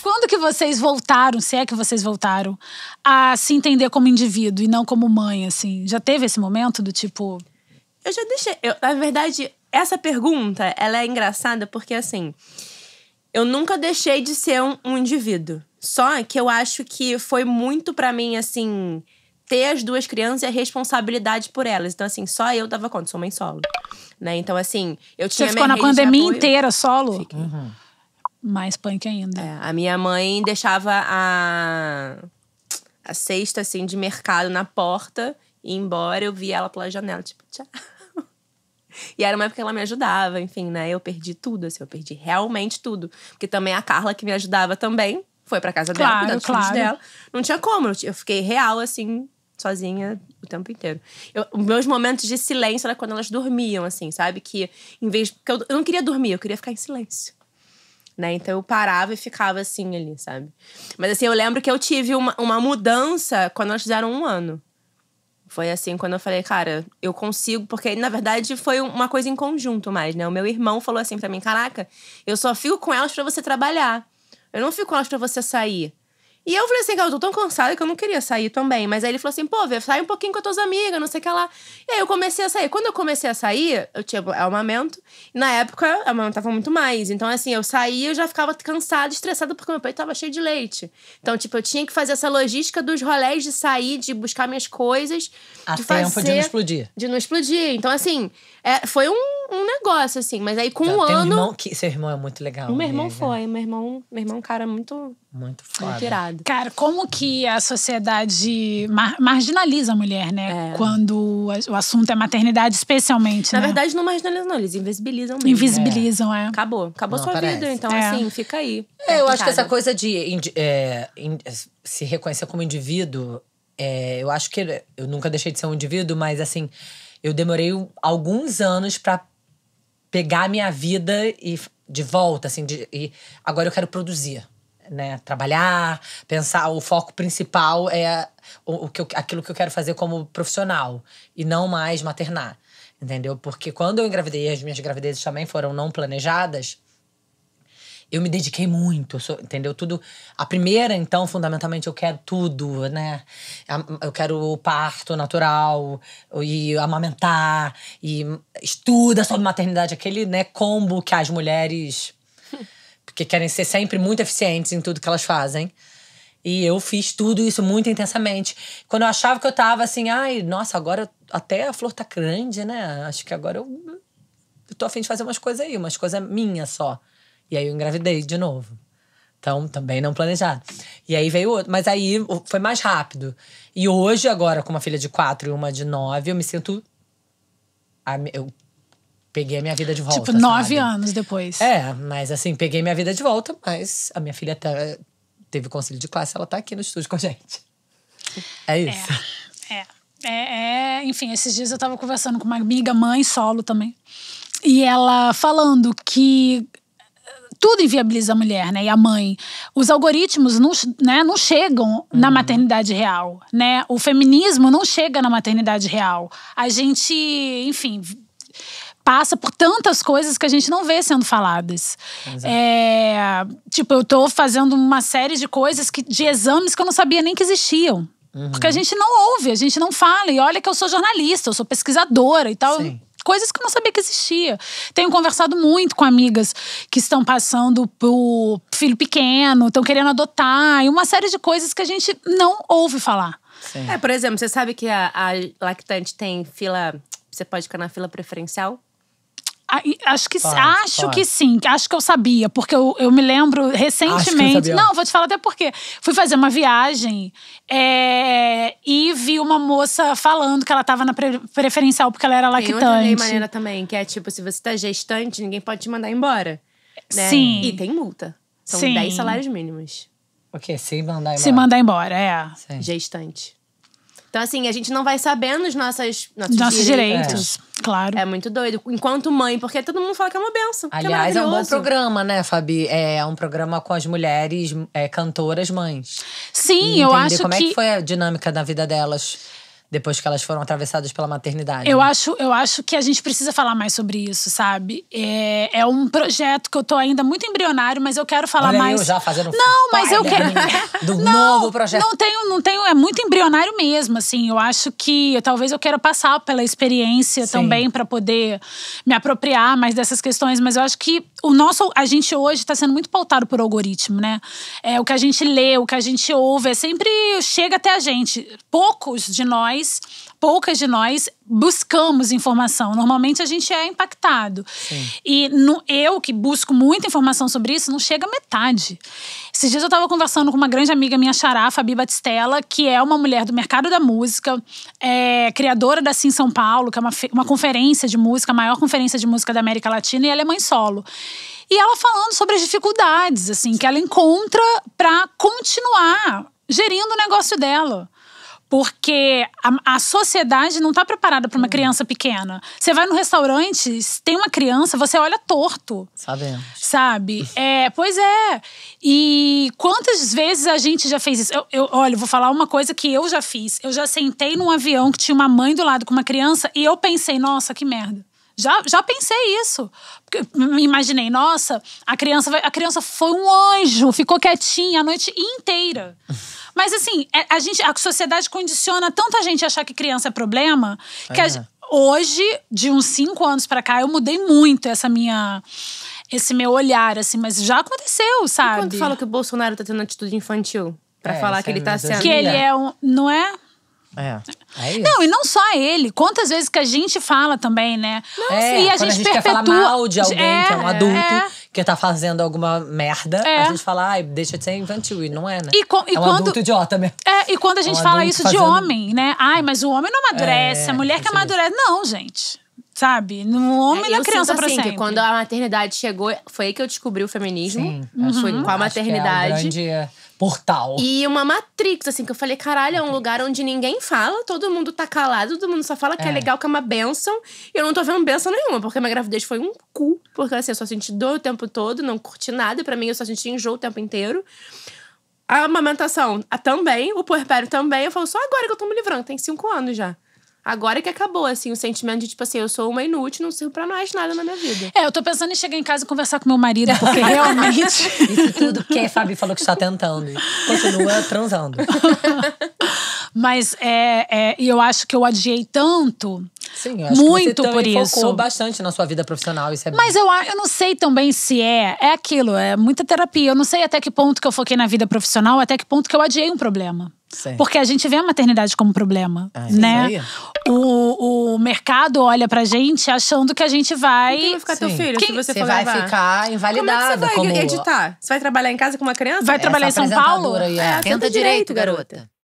Quando que vocês voltaram, se é que vocês voltaram, a se entender como indivíduo e não como mãe, assim? Já teve esse momento do tipo. Eu já deixei. Eu, na verdade, essa pergunta, ela é engraçada porque, assim. Eu nunca deixei de ser um, um indivíduo. Só que eu acho que foi muito para mim, assim. Ter as duas crianças e a responsabilidade por elas. Então, assim, só eu dava conta, sou mãe solo. Né? Então, assim, eu tinha. Você ficou na pandemia inteira solo? Fiquei. Uhum. Mais punk ainda. É, a minha mãe deixava a, a cesta, assim, de mercado na porta. E embora, eu via ela pela janela, tipo, tchau. E era uma época que ela me ajudava, enfim, né? Eu perdi tudo, assim, eu perdi realmente tudo. Porque também a Carla, que me ajudava também, foi pra casa claro, dela, claro, filhos dela. Não tinha como, eu fiquei real, assim, sozinha o tempo inteiro. Eu, meus momentos de silêncio era quando elas dormiam, assim, sabe? Que em vez. Porque eu, eu não queria dormir, eu queria ficar em silêncio né? Então eu parava e ficava assim ali, sabe? Mas assim, eu lembro que eu tive uma, uma mudança quando nós fizeram um ano. Foi assim, quando eu falei, cara, eu consigo, porque na verdade foi uma coisa em conjunto mais, né? O meu irmão falou assim pra mim: caraca, eu só fico com elas para você trabalhar. Eu não fico com elas pra você sair. E eu falei assim, cara, eu tô tão cansada que eu não queria sair também. Mas aí ele falou assim, pô, vê, sai um pouquinho com as tuas amigas, não sei o que lá. E aí eu comecei a sair. Quando eu comecei a sair, eu tinha aumento. Na época, eu amamentava muito mais. Então, assim, eu saía, eu já ficava cansada, estressada, porque meu peito tava cheio de leite. Então, tipo, eu tinha que fazer essa logística dos rolés de sair, de buscar minhas coisas. A de fazer, de não explodir. De não explodir. Então, assim, é, foi um um negócio, assim. Mas aí com tá, um ano. Irmão que, seu irmão é muito legal. Meu irmão foi. Meu irmão, meu irmão, é cara, muito. Muito foda. Cara, como que a sociedade mar marginaliza a mulher, né? É. Quando o assunto é maternidade, especialmente. Na né? verdade, não marginalizam, não. Eles invisibilizam mesmo. Invisibilizam, é. é. Acabou. Acabou não sua vida. Então, é. assim, fica aí. É, eu acho que essa coisa de é, se reconhecer como indivíduo. É, eu acho que eu nunca deixei de ser um indivíduo, mas assim, eu demorei alguns anos para pegar a minha vida e de volta, assim, de, e agora eu quero produzir, né? Trabalhar, pensar, o foco principal é o, o que eu, aquilo que eu quero fazer como profissional e não mais maternar, entendeu? Porque quando eu engravidei, as minhas gravidezes também foram não planejadas, eu me dediquei muito, sou, entendeu? Tudo. A primeira, então, fundamentalmente, eu quero tudo, né? Eu quero o parto natural e amamentar e estuda sobre maternidade, aquele né, combo que as mulheres porque querem ser sempre muito eficientes em tudo que elas fazem. E eu fiz tudo isso muito intensamente. Quando eu achava que eu tava assim, ai, nossa, agora até a flor tá grande, né? Acho que agora eu, eu tô afim de fazer umas coisas aí, umas coisas minhas só. E aí eu engravidei de novo. Então, também não planejado. E aí veio outro. Mas aí foi mais rápido. E hoje, agora, com uma filha de quatro e uma de nove, eu me sinto. Eu peguei a minha vida de volta. Tipo, nove sabe? anos depois. É, mas assim, peguei minha vida de volta, mas a minha filha tá, teve conselho de classe, ela tá aqui no estúdio com a gente. É, é isso. É. é. É, é, enfim, esses dias eu tava conversando com uma amiga, mãe solo também. E ela falando que tudo inviabiliza a mulher, né? E a mãe. Os algoritmos não, né, não chegam uhum. na maternidade real, né? O feminismo não chega na maternidade real. A gente, enfim, passa por tantas coisas que a gente não vê sendo faladas. É, tipo, eu tô fazendo uma série de coisas, que, de exames que eu não sabia nem que existiam. Uhum. Porque a uhum. gente não ouve, a gente não fala. E olha que eu sou jornalista, eu sou pesquisadora e tal. Sim coisas que eu não sabia que existia. Tenho conversado muito com amigas que estão passando por filho pequeno, estão querendo adotar, e uma série de coisas que a gente não ouve falar. Sim. É, por exemplo, você sabe que a, a lactante tem fila. Você pode ficar na fila preferencial Acho que, faz, acho faz. que sim, acho que eu sabia, porque eu, eu me lembro recentemente. Não, vou te falar até porque. Fui fazer uma viagem é, e vi uma moça falando que ela estava na pre preferencial porque ela era lactante. Tem outra maneira também, que é tipo, se você tá gestante, ninguém pode te mandar embora. Né? Sim. E tem multa. São sim. 10 salários mínimos. O quê? Se mandar embora. Se mandar embora, é. Sim. Gestante. Então, assim, a gente não vai sabendo os nossas, nossos, nossos direitos. direitos. É. Claro. É muito doido. Enquanto mãe, porque todo mundo fala que é uma benção. É Aliás, é, é, um bom programa, né, Fabi? É, é um programa com as mulheres é, cantoras mães. Sim, eu acho como é que. Como é que foi a dinâmica da vida delas? depois que elas foram atravessadas pela maternidade. Eu, né? acho, eu acho que a gente precisa falar mais sobre isso, sabe? É, é um projeto que eu tô ainda muito embrionário, mas eu quero falar Olha mais. Eu já fazendo Não, mas eu quero. Do não, novo projeto. Não tenho, não tenho. É muito embrionário mesmo, assim. Eu acho que talvez eu quero passar pela experiência Sim. também para poder me apropriar mais dessas questões, mas eu acho que o nosso, a gente hoje está sendo muito pautado por algoritmo, né? É, o que a gente lê, o que a gente ouve, é sempre chega até a gente. Poucos de nós poucas de nós buscamos informação. Normalmente a gente é impactado. Sim. E no, eu, que busco muita informação sobre isso, não chega a metade. Esses dias eu estava conversando com uma grande amiga minha, Xará, Fabi Batistella, que é uma mulher do mercado da música, é, criadora da Sim São Paulo, que é uma, uma conferência de música, a maior conferência de música da América Latina, e ela é mãe solo. E ela falando sobre as dificuldades, assim, que ela encontra para continuar gerindo o negócio dela. Porque a, a sociedade não está preparada para uma hum. criança pequena. Você vai no restaurante, tem uma criança, você olha torto. Sabemos. Sabe? É, pois é. E quantas vezes a gente já fez isso? Eu, eu, olha, vou falar uma coisa que eu já fiz. Eu já sentei num avião que tinha uma mãe do lado com uma criança e eu pensei, nossa, que merda. Já, já pensei isso. Imaginei, nossa, a criança, vai, a criança foi um anjo, ficou quietinha a noite inteira. Mas assim, é, a, gente, a sociedade condiciona tanto a gente achar que criança é problema que é. A, hoje, de uns cinco anos para cá, eu mudei muito essa minha esse meu olhar, assim, mas já aconteceu, sabe? E quando fala que o Bolsonaro tá tendo atitude infantil? para é, falar que é ele tá sendo. Que ele é um. Não é? É. é Não, e não só ele. Quantas vezes que a gente fala também, né? Não, é, e a gente, a gente perpetua. mal de alguém é, que é um é, adulto que tá fazendo alguma merda, é. a gente fala, ai, deixa de ser infantil. E não é, né? E com, e é um quando, adulto idiota mesmo. É, e quando a é gente é um fala isso fazendo... de homem, né? Ai, mas o homem não amadurece, é, a mulher que amadurece. Não, gente sabe? No homem é, e criança para assim, sempre. quando a maternidade chegou, foi aí que eu descobri o feminismo. Sim, uhum. foi com a maternidade. Que é um grande é, portal. E uma matrix, assim, que eu falei, caralho, é um lugar onde ninguém fala, todo mundo tá calado, todo mundo só fala que é, é legal, que é uma benção. E eu não tô vendo benção nenhuma, porque minha gravidez foi um cu. Porque assim, eu só senti dor o tempo todo, não curti nada. para mim, eu só senti enjoo o tempo inteiro. A amamentação a, também, o puerpério também. Eu falo, só agora que eu tô me livrando, tem cinco anos já. Agora que acabou, assim, o sentimento de, tipo assim, eu sou uma inútil, não sirvo pra mais nada na minha vida. É, eu tô pensando em chegar em casa e conversar com meu marido, porque realmente. Isso tudo que é a Fabi falou que está tentando. Continua transando. Mas é, é, eu acho que eu adiei tanto Sim, eu acho muito que você por isso. focou bastante na sua vida profissional, isso é Mas bem. eu, eu não sei também se é, é aquilo, é muita terapia. Eu não sei até que ponto que eu foquei na vida profissional, até que ponto que eu adiei um problema. Sim. Porque a gente vê a maternidade como problema, ah, né? O, o mercado olha pra gente achando que a gente vai… Quem vai ficar Sim. teu filho Quem? você, você vai levar? ficar invalidado. Como é que você vai como... editar? Você vai trabalhar em casa com uma criança? Vai trabalhar Essa em São Paulo? É, é, tenta, tenta direito, direito garota. garota.